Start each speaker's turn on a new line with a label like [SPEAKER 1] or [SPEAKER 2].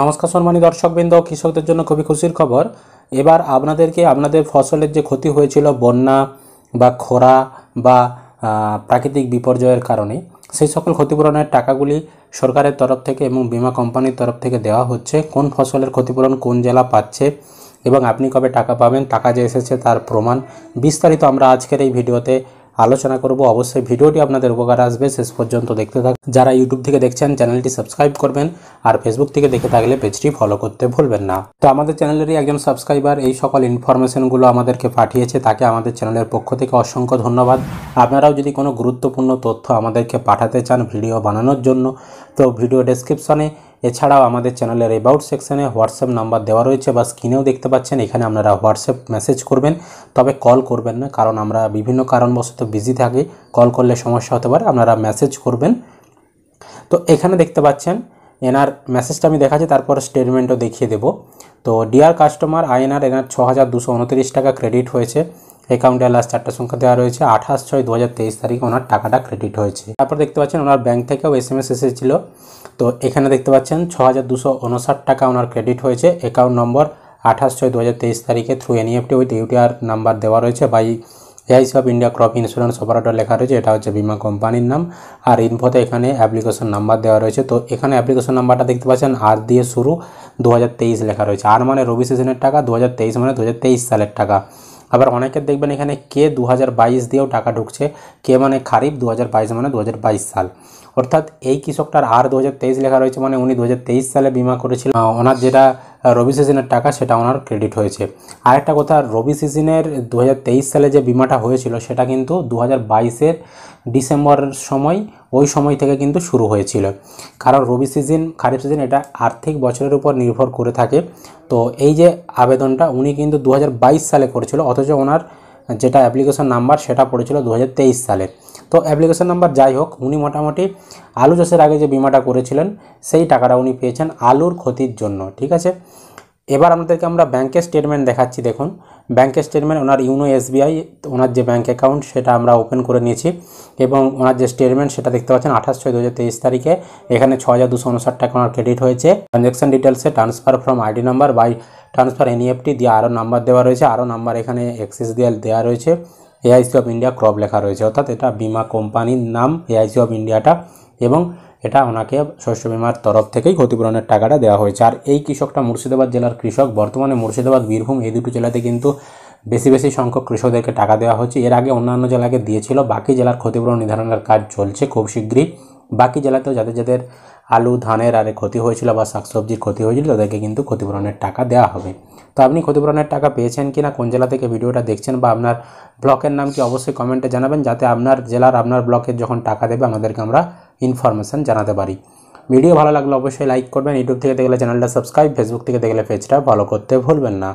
[SPEAKER 1] নমস্কার সম্মানী দর্শকবৃন্দ কৃষকদের জন্য খুবই খুশির খবর এবার আপনাদেরকে আপনাদের ফসলের যে ক্ষতি হয়েছিল বন্যা বা খরা বা প্রাকৃতিক বিপর্যয়ের কারণে সেই সকল ক্ষতিপূরণের টাকাগুলি সরকারের তরফ থেকে এবং বিমা কোম্পানির তরফ থেকে দেওয়া হচ্ছে কোন ফসলের ক্ষতিপূরণ কোন জেলা পাচ্ছে এবং আপনি কবে টাকা পাবেন টাকা যে এসেছে তার প্রমাণ বিস্তারিত আমরা আজকের এই ভিডিওতে আলোচনা করব অবশ্যই ভিডিওটি আপনাদের উপকার আসবে শেষ পর্যন্ত দেখতে থাক যারা ইউটিউব থেকে দেখছেন চ্যানেলটি সাবস্ক্রাইব করবেন আর ফেসবুক থেকে দেখে থাকলে পেজটি ফলো করতে ভুলবেন না তো আমাদের চ্যানেলেরই একজন সাবস্ক্রাইবার এই সকল ইনফরমেশনগুলো আমাদেরকে পাঠিয়েছে তাকে আমাদের চ্যানেলের পক্ষ থেকে অসংখ্য ধন্যবাদ আপনারাও যদি কোনো গুরুত্বপূর্ণ তথ্য আমাদেরকে পাঠাতে চান ভিডিও বানানোর জন্য তো ভিডিও ডেসক্রিপশনে এছাড়াও আমাদের চ্যানেলের এবাউট সেকশানে হোয়াটসঅ্যাপ নাম্বার দেওয়া রয়েছে বা স্ক্রিনেও দেখতে পাচ্ছেন এখানে আপনারা হোয়াটসঅ্যাপ মেসেজ করবেন তবে কল করবেন না কারণ আমরা বিভিন্ন কারণবশত বিজি থাকি কল করলে সমস্যা হতে পারে আপনারা মেসেজ করবেন তো এখানে দেখতে পাচ্ছেন এনার মেসেজটা আমি দেখাচ্ছি তারপর স্টেটমেন্টও দেখিয়ে দেব তো ডিয়ার কাস্টমার আইএনআর এনার ছ হাজার দুশো উনত্রিশ টাকা ক্রেডিট হয়েছে অ্যাকাউন্টে লাস্ট চারটা সংখ্যা দেওয়া রয়েছে আঠাশ ছয় দু হাজার তেইশ তারিখে ওনার টাকাটা ক্রেডিট হয়েছে তারপর দেখতে পাচ্ছেন ওনার ব্যাংক থেকেও এস এম এস এসেছিলো তো এখানে দেখতে পাচ্ছেন ছ হাজার দুশো উনষাট টাকা ওনার ক্রেডিট হয়েছে অ্যাকাউন্ট নম্বর আঠাশ ছয় দু হাজার তেইশ তারিখে through NEFT with UTR number দেওয়া রয়েছে by AIC of India crop insurance operator লেখা রয়েছে এটা হচ্ছে বিমা কোম্পানির নাম আর ইনফোতে এখানে অ্যাপ্লিকেশন নাম্বার দেওয়া রয়েছে তো এখানে অ্যাপ্লিকেশন নাম্বারটা দেখতে পাচ্ছেন আর দিয়ে শুরু দু লেখা রয়েছে আর মানে রবি সিজনের টাকা দু মানে দু সালের টাকা আবার অনেকের দেখবেন এখানে কে দু দিয়েও টাকা ঢুকছে কে মানে খারিফ দু মানে দু সাল অর্থাৎ এই কৃষকটার আর দু লেখা রয়েছে মানে উনি দু সালে বিমা করেছিলেন ওনার যেটা রবি সিজনের টাকা সেটা ওনার ক্রেডিট হয়েছে আরেকটা কথা রবি সিজনের দু সালে যে বিমাটা হয়েছিল সেটা কিন্তু দু হাজার ডিসেম্বর সময় ওই সময় থেকে কিন্তু শুরু হয়েছিল কারণ রবি সিজন খারিফ সিজন এটা আর্থিক বছরের উপর নির্ভর করে থাকে তো এই যে আবেদনটা উনি কিন্তু দু সালে করেছিল অথচ ওনার যেটা অ্যাপ্লিকেশন নাম্বার সেটা পড়েছিল দু সালে তো অ্যাপ্লিকেশন নাম্বার যাই হোক উনি মোটামুটি আলু চাষের আগে যে বিমাটা করেছিলেন সেই টাকাটা উনি পেয়েছেন আলুর ক্ষতির জন্য ঠিক আছে এবার আমাদেরকে আমরা ব্যাংকের স্টেটমেন্ট দেখাচ্ছি দেখুন ব্যাংকের স্টেটমেন্ট ওনার ইউনো এসবিআই ওনার যে ব্যাঙ্ক অ্যাকাউন্ট সেটা আমরা ওপেন করে নিয়েছি এবং ওনার যে স্টেটমেন্ট সেটা দেখতে পাচ্ছেন আঠাশ ছয় দু তারিখে এখানে ছ হাজার দুশো উনষাট টাকা ওনার ক্রেডিট হয়েছে ট্রানজ্যাকশন ডিটেলসে transfer from ID number by transfer NEFT দিয়ে আরও নাম্বার দেওয়া রয়েছে আরও নাম্বার এখানে এক্সিস দিয়ে দেওয়া রয়েছে এআইসি অফ ইন্ডিয়া ক্রপ লেখা রয়েছে অর্থাৎ এটা বিমা কোম্পানির নাম এআইসি অফ ইন্ডিয়াটা এবং এটা ওনাকে শস্য বিমার তরফ থেকেই ক্ষতিপূরণের টাকাটা দেওয়া হয়েছে আর এই কৃষকটা মুর্শিদাবাদ জেলার কৃষক বর্তমানে মুর্শিদাবাদ বীরভূম এই দুটো জেলাতে কিন্তু বেশি বেশি সংখ্যক কৃষকদেরকে টাকা দেওয়া হচ্ছে এর আগে অন্যান্য জেলাকে দিয়েছিল বাকি জেলার ক্ষতিপূরণ নির্ধারণের কাজ চলছে খুব শীঘ্রই বাকি জেলাতেও যাদের যাদের আলু ধানের আরে ক্ষতি হয়েছিল বা শাকসবজির ক্ষতি হয়েছিল তাদেরকে কিন্তু ক্ষতিপূরণের টাকা দেওয়া হবে তো আপনি ক্ষতিপূরণের টাকা পেয়েছেন কি না কোন জেলা থেকে ভিডিওটা দেখছেন বা আপনার ব্লকের নাম কি অবশ্যই কমেন্টে জানাবেন যাতে আপনার জেলার আপনার ব্লকের যখন টাকা দেবে আমাদেরকে আমরা ইনফরমেশান জানাতে পারি ভিডিও ভালো লাগলে অবশ্যই লাইক করবেন ইউটিউব থেকে দেখলে চ্যানেলটা সাবস্ক্রাইব ফেসবুক থেকে দেখলে পেজটা ফলো করতে ভুলবেন না